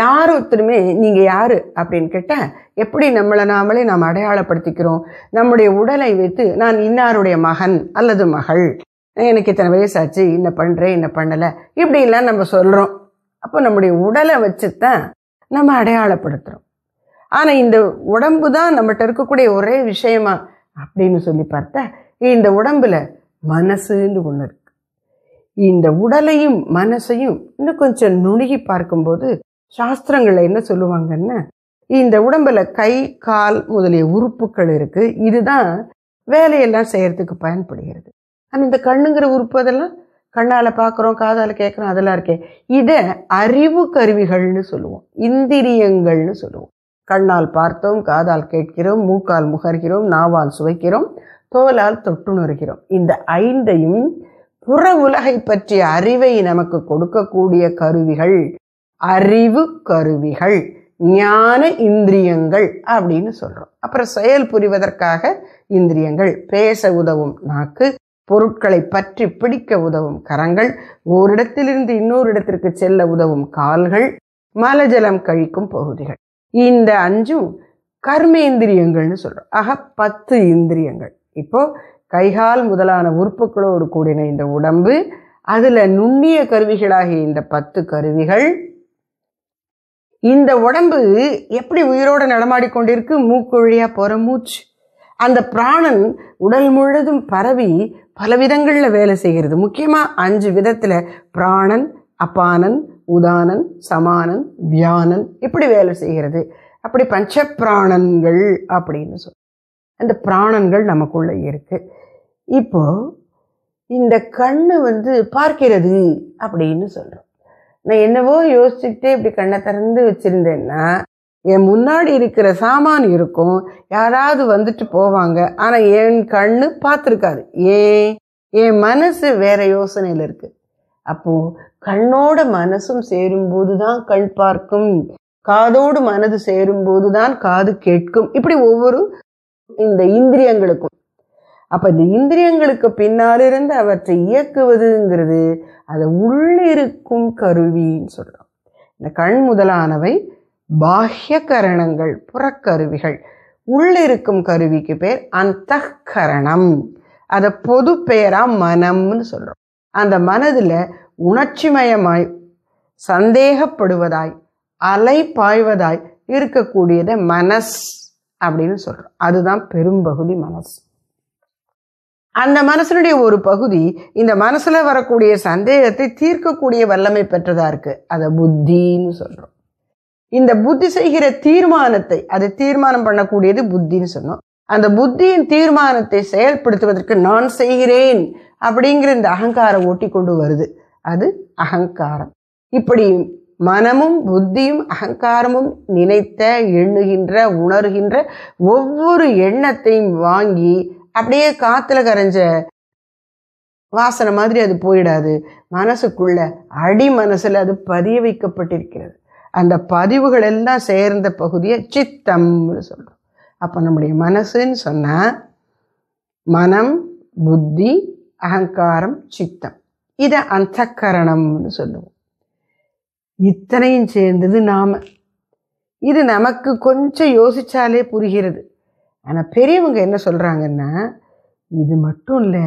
யார் ஒருத்தருமே நீங்கள் யார் அப்படின்னு கேட்டால் எப்படி நம்மளை நாமளே நாம் அடையாளப்படுத்திக்கிறோம் நம்முடைய உடலை வைத்து நான் இன்னாருடைய மகன் அல்லது மகள் எனக்கு இத்தனை வயசாச்சு என்ன பண்ணுறேன் என்ன பண்ணலை இப்படிலாம் நம்ம சொல்கிறோம் அப்போ நம்முடைய உடலை வச்சு தான் நம்ம அடையாளப்படுத்துகிறோம் ஆனால் இந்த உடம்பு தான் நம்மகிட்ட இருக்கக்கூடிய ஒரே விஷயமா அப்படின்னு சொல்லி பார்த்தா இந்த உடம்புல மனசுன்னு ஒன்று இருக்கு இந்த உடலையும் மனசையும் இன்னும் கொஞ்சம் நுணுகி பார்க்கும்போது சாஸ்திரங்களை என்ன சொல்லுவாங்கன்னா இந்த உடம்பில் கை கால் முதலிய உறுப்புகள் இருக்குது இதுதான் வேலையெல்லாம் செய்கிறதுக்கு பயன்படுகிறது ஆனால் இந்த கண்ணுங்கிற உறுப்பு அதெல்லாம் கண்ணால் பார்க்குறோம் காதால் கேட்குறோம் அதெல்லாம் இருக்கே இதை அறிவு கருவிகள்னு சொல்லுவோம் இந்திரியங்கள்னு சொல்லுவோம் கண்ணால் பார்த்தோம் காதால் கேட்கிறோம் மூக்கால் முகர்கிறோம் நாவால் சுவைக்கிறோம் தோலால் தொட்டுணர்கிறோம் இந்த ஐந்தையும் புற உலகை பற்றிய அறிவை நமக்கு கொடுக்கக்கூடிய கருவிகள் அறிவு கருவிகள் ஞான இந்திரியங்கள் அப்படின்னு சொல்கிறோம் அப்புறம் செயல் புரிவதற்காக இந்திரியங்கள் பேச உதவும் நாக்கு பொருட்களை பற்றி பிடிக்க உதவும் கரங்கள் ஓரிடத்திலிருந்து இன்னொரு இடத்திற்கு செல்ல உதவும் கால்கள் மலஜலம் கழிக்கும் பகுதிகள் இந்த அஞ்சும் கர்மேந்திரியங்கள்னு சொல்கிறோம் ஆக பத்து இந்திரியங்கள் இப்போது கைகால் முதலான உறுப்புகளோடு கூடின இந்த உடம்பு அதில் நுண்ணிய கருவிகளாகிய இந்த பத்து கருவிகள் இந்த உடம்பு எப்படி உயிரோடு நடமாடிக்கொண்டிருக்கு மூக்கு வழியாக போகிற மூச்சு அந்த பிராணன் உடல் முழுதும் பரவி பல விதங்களில் வேலை செய்கிறது முக்கியமாக அஞ்சு விதத்தில் பிராணன் அப்பானன் உதானன் சமானன் வியானன் இப்படி வேலை செய்கிறது அப்படி பஞ்ச பிராணன்கள் அப்படின்னு சொல் அந்த பிராணன்கள் நமக்குள்ளே இருக்குது இப்போது இந்த கண்ணு வந்து பார்க்கிறது அப்படின்னு சொல்கிறோம் நான் என்னவோ யோசிச்சுட்டே இப்படி கண்ணை திறந்து வச்சுருந்தேன்னா என் முன்னாடி இருக்கிற சாமான் இருக்கும் யாராவது வந்துட்டு போவாங்க ஆனால் என் கண்ணு பார்த்துருக்காது ஏன் என் மனசு வேற யோசனையில் இருக்குது அப்போது கண்ணோட மனசும் சேரும்போது தான் கண் பார்க்கும் காதோடு மனது சேரும்போது தான் காது கேட்கும் இப்படி ஒவ்வொரு இந்த இந்திரியங்களுக்கும் அப்போ இந்த இந்திரியங்களுக்கு பின்னாலிருந்து அவற்றை இயக்குவதுங்கிறது அதை உள்ளிருக்கும் கருவின்னு சொல்றோம் இந்த கண் முதலானவை பாஹ்ய கரணங்கள் புறக்கருவிகள் உள்ளிருக்கும் கருவிக்கு பேர் அந்த கரணம் அதை பொது பெயராக மனம்னு சொல்கிறோம் அந்த மனதில் உணர்ச்சிமயமாய் சந்தேகப்படுவதாய் அலை பாய்வதாய் இருக்கக்கூடியதை மனஸ் அப்படின்னு சொல்கிறோம் அதுதான் பெரும்பகுதி மனசு அந்த மனசனுடைய ஒரு பகுதி இந்த மனசில் வரக்கூடிய சந்தேகத்தை தீர்க்கக்கூடிய வல்லமை பெற்றதாக இருக்குது அதை புத்தின்னு சொல்கிறோம் இந்த புத்தி செய்கிற தீர்மானத்தை அதை தீர்மானம் பண்ணக்கூடியது புத்தின்னு சொன்னோம் அந்த புத்தியின் தீர்மானத்தை செயல்படுத்துவதற்கு நான் செய்கிறேன் அப்படிங்கிற இந்த அகங்காரம் ஓட்டி கொண்டு வருது அது அகங்காரம் இப்படி மனமும் புத்தியும் அகங்காரமும் நினைத்த எண்ணுகின்ற உணர்கின்ற ஒவ்வொரு எண்ணத்தையும் வாங்கி அப்படியே காத்துல கரைஞ்ச வாசனை மாதிரி அது போயிடாது மனசுக்குள்ள அடி மனசுல அது பதிய வைக்கப்பட்டிருக்கிறது அந்த பதிவுகள் எல்லாம் சேர்ந்த பகுதியை சித்தம்னு சொல்கிறோம் அப்போ நம்முடைய மனசுன்னு சொன்னால் மனம் புத்தி அகங்காரம் சித்தம் இதை அந்தக்கரணம்னு சொல்லுவோம் இத்தனையும் சேர்ந்தது நாம் இது நமக்கு கொஞ்சம் யோசித்தாலே புரிகிறது ஆனால் பெரியவங்க என்ன சொல்கிறாங்கன்னா இது மட்டும் இல்லை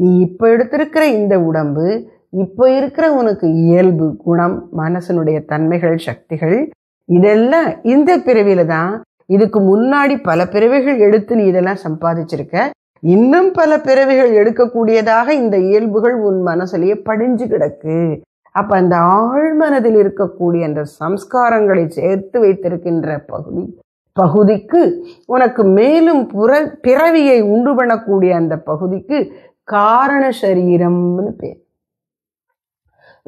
நீ இப்போ எடுத்திருக்கிற இந்த உடம்பு இப்போ இருக்கிற உனக்கு இயல்பு குணம் மனசனுடைய தன்மைகள் சக்திகள் இதெல்லாம் இந்த பிறவியில தான் இதுக்கு முன்னாடி பல பிறவைகள் எடுத்து நீ இதெல்லாம் சம்பாதிச்சிருக்க இன்னும் பல பிறவைகள் எடுக்கக்கூடியதாக இந்த இயல்புகள் உன் மனசுலயே படிஞ்சு கிடக்கு அப்ப அந்த ஆழ்மனதில் இருக்கக்கூடிய அந்த சம்ஸ்காரங்களை சேர்த்து வைத்திருக்கின்ற பகுதி பகுதிக்கு உனக்கு மேலும் புற பிறவியை உண்டு பண்ணக்கூடிய அந்த பகுதிக்கு காரண சரீரம்னு பேர்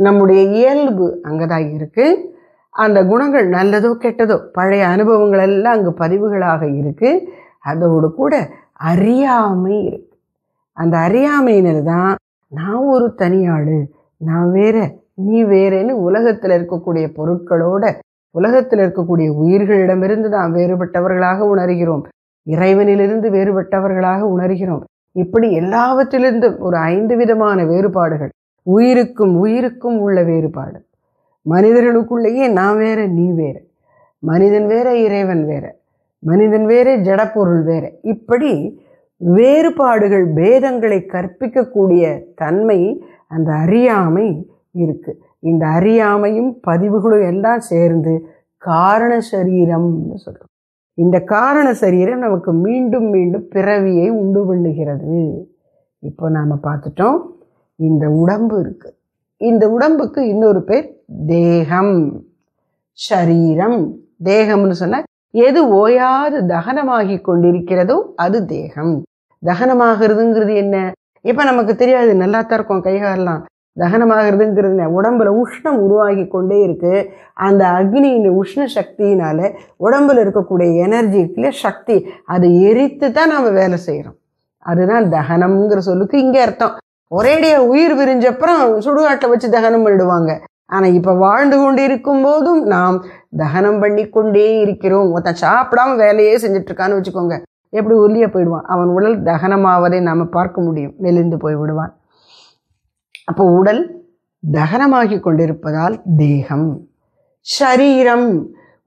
நம்முடைய இயல்பு அங்கே தான் இருக்குது அந்த குணங்கள் நல்லதோ கெட்டதோ பழைய அனுபவங்கள் எல்லாம் அங்கே பதிவுகளாக இருக்குது அதோடு கூட அறியாமை இருக்குது அந்த அறியாமையினர் தான் நான் ஒரு தனியாடு நான் வேற நீ வேறேன்னு உலகத்தில் இருக்கக்கூடிய பொருட்களோட உலகத்தில் இருக்கக்கூடிய உயிர்களிடமிருந்து நாம் வேறுபட்டவர்களாக உணர்கிறோம் இறைவனிலிருந்து வேறுபட்டவர்களாக உணர்கிறோம் இப்படி எல்லாவற்றிலிருந்தும் ஒரு ஐந்து விதமான வேறுபாடுகள் உயிருக்கும் உயிருக்கும் உள்ள வேறுபாடு மனிதர்களுக்குள்ளேயே நான் வேற நீ வேற மனிதன் வேற இறைவன் வேற மனிதன் வேற ஜடப்பொருள் வேற இப்படி வேறுபாடுகள் பேதங்களை கற்பிக்கக்கூடிய தன்மை அந்த அறியாமை இருக்குது இந்த அறியாமையும் பதிவுகளும் எல்லாம் சேர்ந்து காரண சரீரம்னு சொல்கிறோம் இந்த காரண சரீரம் நமக்கு மீண்டும் மீண்டும் பிறவியை உண்டு பண்ணுகிறது இப்போ நாம் பார்த்துட்டோம் இந்த உடம்பு இருக்கு இந்த உடம்புக்கு இன்னொரு பேர் தேகம் ஷரீரம் தேகம்னு சொன்ன எது ஓயாது தகனமாகி கொண்டிருக்கிறதோ அது தேகம் தகனமாகிறதுங்கிறது என்ன இப்போ நமக்கு தெரியாது நல்லா தான் இருக்கும் கைகாரலாம் தகனமாகிறதுங்கிறது உடம்புல உஷ்ணம் உருவாகி கொண்டே இருக்கு அந்த அக்னியின் உஷ்ண சக்தியினால உடம்புல இருக்கக்கூடிய எனர்ஜி சக்தி அதை எரித்து தான் நாம் வேலை செய்யறோம் அதுதான் தகனம்ங்கிற சொல்லுக்கு இங்கே அர்த்தம் ஒரேடியா உயிர் விரிஞ்சப்புறம் சுடுகாட்டில் வச்சு தகனம் பண்ணிடுவாங்க ஆனால் இப்போ வாழ்ந்து கொண்டு போதும் நாம் தகனம் பண்ணி கொண்டே இருக்கிறோம் ஒருத்தன் சாப்பிடாம வேலையே செஞ்சிட்ருக்கான்னு வச்சுக்கோங்க எப்படி ஒல்லிய போயிடுவான் அவன் உடல் தகனமாவதை நாம் பார்க்க முடியும் வெளிந்து போய் விடுவான் அப்போ உடல் தகனமாகி கொண்டிருப்பதால் தேகம் சரீரம்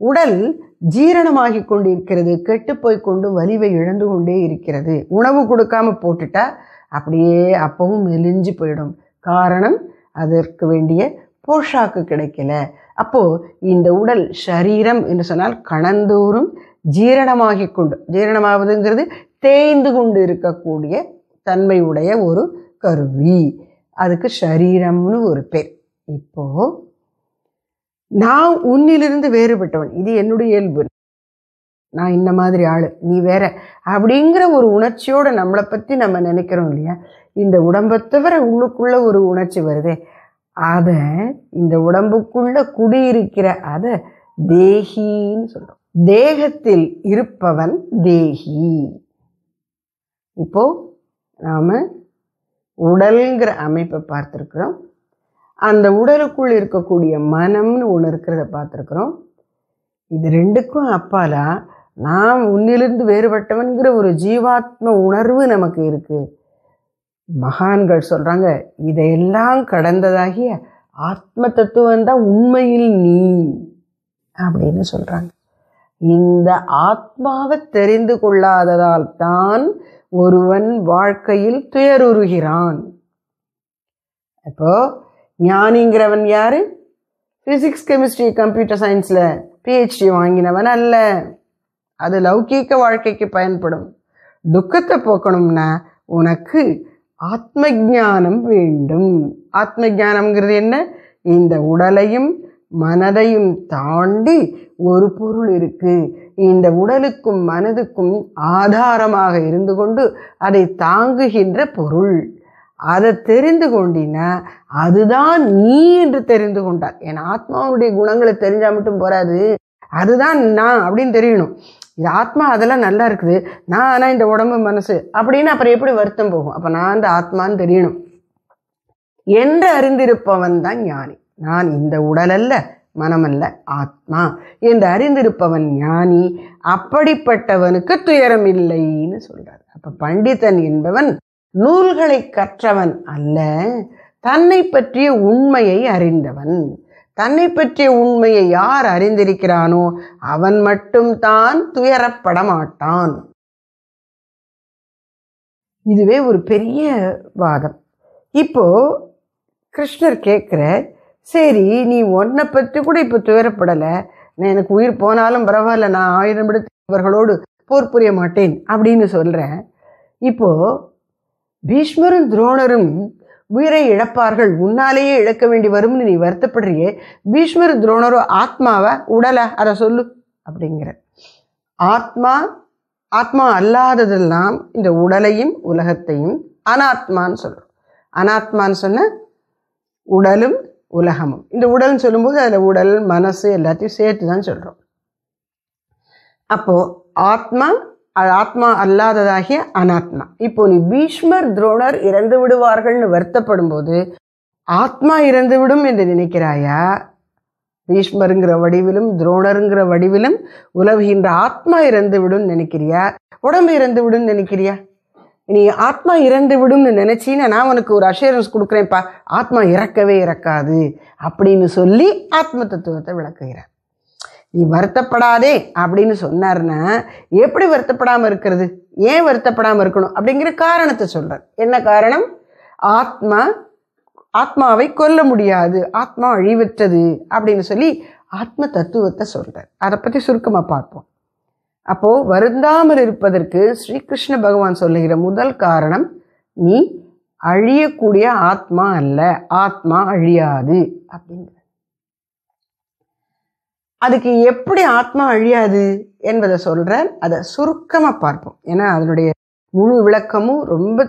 உடல் ஜீரணமாகி கொண்டிருக்கிறது கெட்டுப்போய் கொண்டு வலிவை இழந்து கொண்டே இருக்கிறது உணவு கொடுக்காம போட்டுட்டா அப்படியே அப்பவும் மெலிஞ்சு போயிடும் காரணம் அதற்கு வேண்டிய போஷாக்கு கிடைக்கல அப்போது இந்த உடல் சரீரம் என்று சொன்னால் கணந்தோறும் ஜீரணமாகி கொண்டு ஜீரணமாவதுங்கிறது தேய்ந்து கொண்டு இருக்கக்கூடிய தன்மையுடைய ஒரு கருவி அதுக்கு சரீரம்னு ஒரு பேர் இப்போ நான் உன்னிலிருந்து வேறுபட்டவன் இது என்னுடைய இயல்பு நான் இந்த மாதிரி ஆள் நீ வேற அப்படிங்கிற ஒரு உணர்ச்சியோடு நம்மளை பற்றி நம்ம நினைக்கிறோம் இல்லையா இந்த உடம்பை தவிர உள்ளுக்குள்ளே ஒரு உணர்ச்சி வருதே அதை இந்த உடம்புக்குள்ளே குடியிருக்கிற அதை தேகின்னு சொல்கிறோம் தேகத்தில் இருப்பவன் தேகி இப்போது நாம் உடல்ங்கிற அமைப்பை பார்த்துருக்குறோம் அந்த உடலுக்குள் இருக்கக்கூடிய மனம்னு ஒன்று இருக்கிறத பார்த்துருக்குறோம் இது ரெண்டுக்கும் அப்பாலா நாம் உன்னிலிருந்து வேறுபட்டவன்கிற ஒரு ஜீவாத்ம உணர்வு நமக்கு இருக்குது மகான்கள் சொல்கிறாங்க இதையெல்லாம் கடந்ததாகிய ஆத்ம தத்துவம் தான் உண்மையில் நீ அப்படின்னு சொல்கிறாங்க இந்த ஆத்மாவை தெரிந்து கொள்ளாததால் தான் ஒருவன் வாழ்க்கையில் துயருகிறான் அப்போ ஞானிங்கிறவன் யாரு ஃபிசிக்ஸ் கெமிஸ்ட்ரி கம்ப்யூட்டர் சயின்ஸில் பிஹெச்டி வாங்கினவன் அல்ல அது லௌகீக வாழ்க்கைக்கு பயன்படும் துக்கத்தை போக்கணும்னா உனக்கு ஆத்ம ஜானம் வேண்டும் ஆத்ம ஜானம்ங்கிறது என்ன இந்த உடலையும் மனதையும் தாண்டி ஒரு பொருள் இருக்கு இந்த உடலுக்கும் மனதுக்கும் ஆதாரமாக இருந்து கொண்டு அதை தாங்குகின்ற பொருள் அதை தெரிந்து கொண்டினா அதுதான் நீ என்று தெரிந்து கொண்டார் என் ஆத்மாவுடைய குணங்களை தெரிஞ்சால் மட்டும் போராது அதுதான் நான் அப்படின்னு தெரியணும் இது ஆத்மா அதெல்லாம் நல்லா இருக்குது நான் ஆனால் இந்த உடம்பு மனசு அப்படின்னு அப்புறம் எப்படி வருத்தம் போகும் அப்போ நான் இந்த ஆத்மான்னு தெரியணும் என்று அறிந்திருப்பவன் தான் ஞானி நான் இந்த உடல் அல்ல மனமல்ல ஆத்மா என்று அறிந்திருப்பவன் ஞானி அப்படிப்பட்டவனுக்கு துயரம் இல்லைன்னு சொல்றார் அப்ப பண்டிதன் என்பவன் நூல்களை கற்றவன் அல்ல தன்னை பற்றிய உண்மையை அறிந்தவன் தன்னை பற்றிய உண்மையை யார் அறிந்திருக்கிறானோ அவன் மட்டும் தான் துயரப்பட மாட்டான் இதுவே ஒரு பெரிய வாதம் இப்போ கிருஷ்ணர் கேட்குற சரி நீ உன்னை பற்றி கூட இப்போ துயரப்படலை எனக்கு உயிர் போனாலும் பரவாயில்ல நான் ஆயிரம் விடுத்து இவர்களோடு போர் புரிய மாட்டேன் அப்படின்னு சொல்கிறேன் இப்போது பீஷ்மரும் துரோணரும் உயிரை இழப்பார்கள் உன்னாலேயே இழக்க வேண்டி வரும்னு நீ வருத்தப்படுறியே பீஷ்மர் துரோணரோ ஆத்மாவை உடலை அதை சொல்லு அப்படிங்கிற ஆத்மா ஆத்மா அல்லாததெல்லாம் இந்த உடலையும் உலகத்தையும் அனாத்மான்னு சொல்கிறோம் அனாத்மான்னு சொன்ன உடலும் உலகமும் இந்த உடல்னு சொல்லும்போது அதில் உடல் மனசு எல்லாத்தையும் சேர்த்து தான் சொல்கிறோம் அப்போது ஆத்மா அது ஆத்மா அல்லாததாகிய அனாத்மா இப்போ நீ பீஷ்மர் துரோணர் இறந்து விடுவார்கள்னு வருத்தப்படும் போது ஆத்மா இறந்து விடும் என்று நினைக்கிறாயா பீஷ்மருங்கிற வடிவிலும் துரோணருங்கிற வடிவிலும் உலவுகின்ற ஆத்மா இறந்து விடும் நினைக்கிறியா உடம்பு இறந்து விடும் நினைக்கிறியா நீ ஆத்மா இறந்து விடும்னு நினைச்சின்னா நான் உனக்கு ஒரு அஷூரன்ஸ் கொடுக்குறேன்ப்பா ஆத்மா இறக்கவே இறக்காது அப்படின்னு சொல்லி ஆத்ம தத்துவத்தை விளக்குகிறார் நீ வருத்தப்படாதே அப்படின்னு சொன்னார்னா எப்படி வருத்தப்படாமல் இருக்கிறது ஏன் வருத்தப்படாமல் இருக்கணும் அப்படிங்கிற காரணத்தை சொல்கிறார் என்ன காரணம் ஆத்மா ஆத்மாவை கொல்ல முடியாது ஆத்மா அழிவற்றது அப்படின்னு சொல்லி ஆத்ம தத்துவத்தை சொல்கிறார் அதை பற்றி சுருக்கமாக பார்ப்போம் அப்போது வருந்தாமல் இருப்பதற்கு ஸ்ரீகிருஷ்ண பகவான் சொல்லுகிற முதல் காரணம் நீ அழியக்கூடிய ஆத்மா அல்ல ஆத்மா அழியாது அப்படிங்கிற அதுக்கு எப்படி ஆத்மா அழியாது என்பதை சொல்கிறார் அதை சுருக்கமாக பார்ப்போம் ஏன்னா அதனுடைய முழு விளக்கமும் ரொம்ப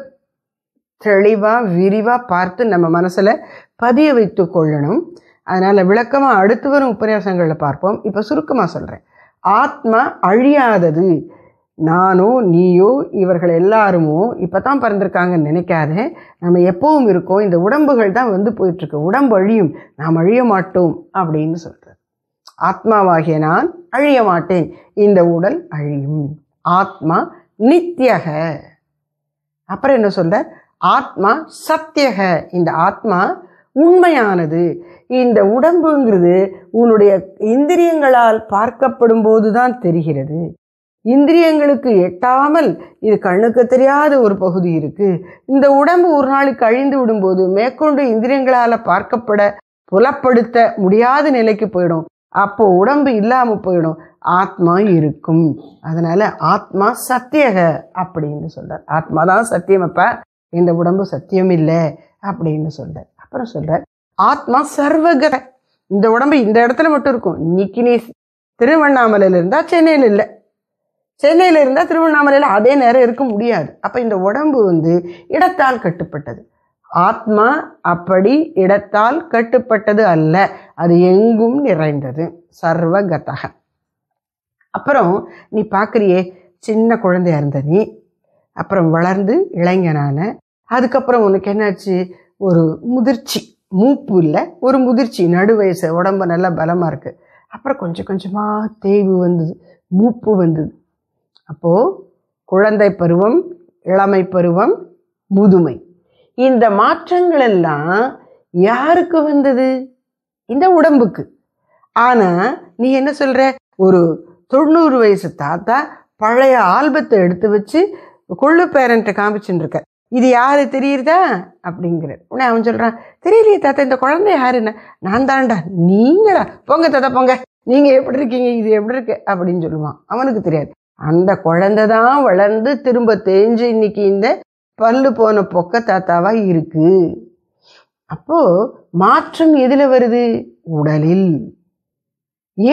தெளிவாக விரிவாக பார்த்து நம்ம மனசில் பதிய வைத்து கொள்ளணும் அதனால் விளக்கமாக அடுத்து வரும் உபன்யாசங்களில் பார்ப்போம் இப்போ சுருக்கமாக சொல்கிறேன் ஆத்மா அழியாதது நானோ நீயோ இவர்கள் எல்லாருமோ இப்போ தான் பிறந்திருக்காங்கன்னு நினைக்காத நம்ம எப்பவும் இருக்கோம் இந்த உடம்புகள் தான் வந்து போயிட்டுருக்கு உடம்பு அழியும் நாம் அழிய மாட்டோம் அப்படின்னு சொல்கிறேன் ஆத்மாவாகிய நான் அழிய மாட்டேன் இந்த உடல் அழியும் ஆத்மா நித்தியக அப்புறம் என்ன சொல்ற ஆத்மா சத்தியக இந்த ஆத்மா உண்மையானது இந்த உடம்புங்கிறது உன்னுடைய இந்திரியங்களால் பார்க்கப்படும் போதுதான் தெரிகிறது இந்திரியங்களுக்கு எட்டாமல் இது கண்ணுக்கு தெரியாத ஒரு பகுதி இருக்கு இந்த உடம்பு ஒரு நாளைக்கு அழிந்து விடும்போது மேற்கொண்டு இந்திரியங்களால் பார்க்கப்பட புலப்படுத்த முடியாத நிலைக்கு போயிடும் அப்போ உடம்பு இல்லாமல் போயிடும் ஆத்மா இருக்கும் அதனால் ஆத்மா சத்தியக அப்படின்னு சொல்கிறார் ஆத்மா தான் சத்தியம் அப்போ இந்த உடம்பு சத்தியம் இல்லை அப்படின்னு சொல்கிறார் அப்புறம் சொல்கிறார் ஆத்மா சர்வகர இந்த உடம்பு இந்த இடத்துல மட்டும் இருக்கும் இன்னைக்கு நீ திருவண்ணாமலையில் இருந்தால் சென்னையில் இல்லை சென்னையில் இருந்தால் திருவண்ணாமலையில் அதே நேரம் இருக்க முடியாது அப்போ இந்த உடம்பு வந்து இடத்தால் கட்டுப்பட்டது ஆத்மா அப்படி இடத்தால் கட்டுப்பட்டது அல்ல அது எங்கும் நிறைந்தது சர்வகதக அப்புறம் நீ பார்க்குறியே சின்ன குழந்தையா இருந்த நீ அப்புறம் வளர்ந்து இளைஞனான அதுக்கப்புறம் உனக்கு என்னாச்சு ஒரு முதிர்ச்சி மூப்பு இல்லை ஒரு முதிர்ச்சி நடு வயசு உடம்பு நல்லா பலமாக இருக்குது அப்புறம் கொஞ்சம் கொஞ்சமாக தேய்வு வந்தது மூப்பு வந்தது அப்போது குழந்தை பருவம் இளமை பருவம் முதுமை இந்த மாற்றங்கள் எல்லாம் யாருக்கு வந்தது இந்த உடம்புக்கு ஆனால் நீ என்ன சொல்கிற ஒரு தொண்ணூறு வயசு தாத்தா பழைய ஆல்பத்தை எடுத்து வச்சு கொள்ளு பேரண்ட்டை காமிச்சுன்னு இது யாரு தெரியுறதா அப்படிங்கிற உடனே அவன் சொல்கிறான் தெரியலையே தாத்தா இந்த குழந்தை யாருன்னு நான் தாண்டா நீங்களா போங்க தாத்தா போங்க நீங்கள் எப்படி இருக்கீங்க இது எப்படி இருக்கு அப்படின்னு சொல்லுவான் அவனுக்கு தெரியாது அந்த குழந்தை தான் வளர்ந்து திரும்ப தேஞ்சு இன்னைக்கு இந்த பல்லு போன பொக்க தாத்தாவாக இருக்குது அப்போது மாற்றம் எதில் வருது உடலில்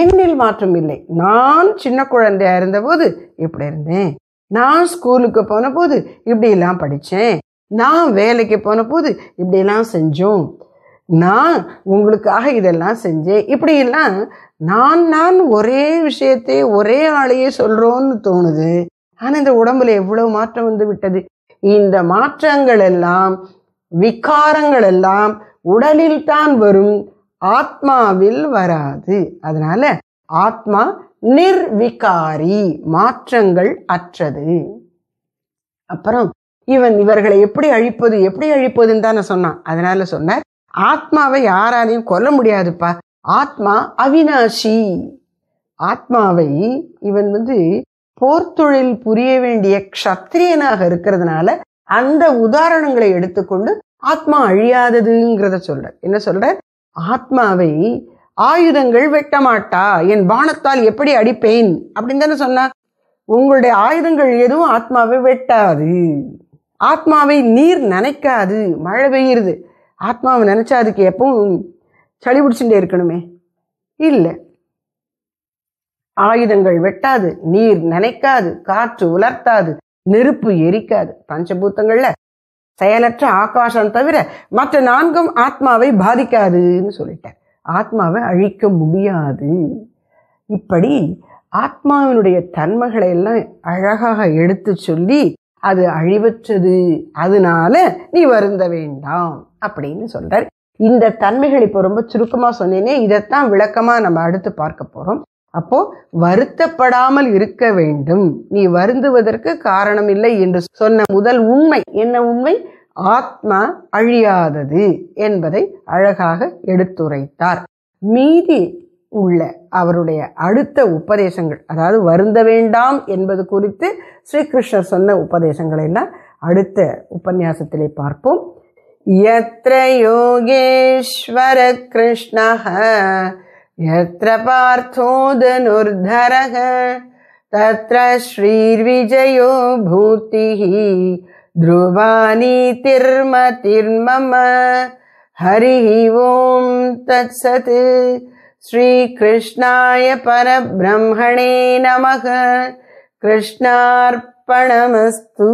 என்னில் மாற்றம் இல்லை நான் சின்ன குழந்தையா இருந்தபோது எப்படி இருந்தேன் நான் ஸ்கூலுக்கு போன போது இப்படியெல்லாம் படித்தேன் நான் வேலைக்கு போன போது இப்படியெல்லாம் செஞ்சோம் நான் உங்களுக்காக இதெல்லாம் செஞ்சேன் இப்படியெல்லாம் நான் நான் ஒரே விஷயத்தை ஒரே ஆளையே சொல்கிறோன்னு தோணுது ஆனால் இந்த உடம்புல எவ்வளோ மாற்றம் வந்து விட்டது இந்த மாற்றங்கள் எல்லாம் விகாரங்கள் எல்லாம் உடலில் தான் வரும் ஆத்மாவில் வராது அதனால ஆத்மா நிர்விகாரி மாற்றங்கள் அற்றது அப்புறம் இவன் இவர்களை எப்படி அழிப்பது எப்படி அழிப்பதுன்னு தானே சொன்னான் அதனால சொன்னார் ஆத்மாவை யாராலையும் கொல்ல முடியாதுப்பா ஆத்மா அவினாஷி ஆத்மாவை இவன் வந்து போர்த்தொழில் புரிய வேண்டிய க்ஷத்திரியனாக இருக்கிறதுனால அந்த உதாரணங்களை எடுத்துக்கொண்டு ஆத்மா அழியாததுங்கிறத சொல்ற என்ன சொல்ற ஆத்மாவை ஆயுதங்கள் வெட்டமாட்டா என் பானத்தால் எப்படி அடிப்பேன் அப்படின்னு தானே சொன்னா உங்களுடைய ஆயுதங்கள் எதுவும் ஆத்மாவை வெட்டாது ஆத்மாவை நீர் நினைக்காது மழை பெய்யுறது ஆத்மாவை நினைச்சா அதுக்கு எப்பவும் சளி பிடிச்சுட்டே இருக்கணுமே இல்லை ஆயுதங்கள் வெட்டாது நீர் நினைக்காது காற்று உலர்த்தாது நெருப்பு எரிக்காது பஞ்சபூத்தங்கள்ல செயலற்ற ஆகாசம் தவிர மற்ற நான்கும் ஆத்மாவை பாதிக்காதுன்னு சொல்லிட்டார் ஆத்மாவை அழிக்க முடியாது இப்படி ஆத்மாவினுடைய தன்மைகளை எல்லாம் அழகாக எடுத்து சொல்லி அது அழிவற்றது அதனால நீ வருந்த வேண்டாம் அப்படின்னு சொல்றார் இந்த தன்மைகள் இப்போ ரொம்ப சுருக்கமாக சொன்னேனே இதைத்தான் விளக்கமாக நம்ம அடுத்து பார்க்க போகிறோம் அப்போ வருத்தப்படாமல் இருக்க வேண்டும் நீ வருந்துவதற்கு காரணம் இல்லை என்று சொன்ன முதல் உண்மை என்ன உண்மை ஆத்மா அழியாதது என்பதை அழகாக எடுத்துரைத்தார் மீதி உள்ள அவருடைய அடுத்த உபதேசங்கள் அதாவது வருந்த வேண்டாம் என்பது குறித்து ஸ்ரீகிருஷ்ணர் சொன்ன உபதேசங்களை எல்லாம் அடுத்த உபன்யாசத்திலே பார்ப்போம் यत्र योगेश्वरकृष्णः यत्र पार्थोदनुर्धरः तत्र श्रीर्विजयो भूतिः ध्रुवानीतिर्मतिर्मम हरिः ॐ तत्सत् श्रीकृष्णाय परब्रह्मणे नमः कृष्णार्पणमस्तु